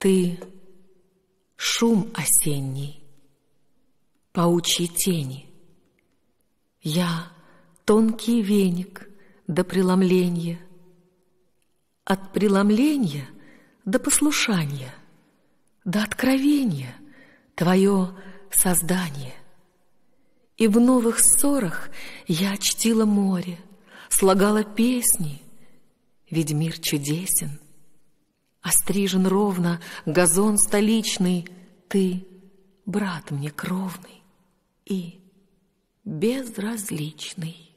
Ты — шум осенний, паучьи тени. Я — тонкий веник до преломления, от преломления до послушания, до откровения твое создание. И в новых ссорах я чтила море, слагала песни, ведь мир чудесен — Острижен ровно газон столичный, Ты, брат мне кровный и безразличный.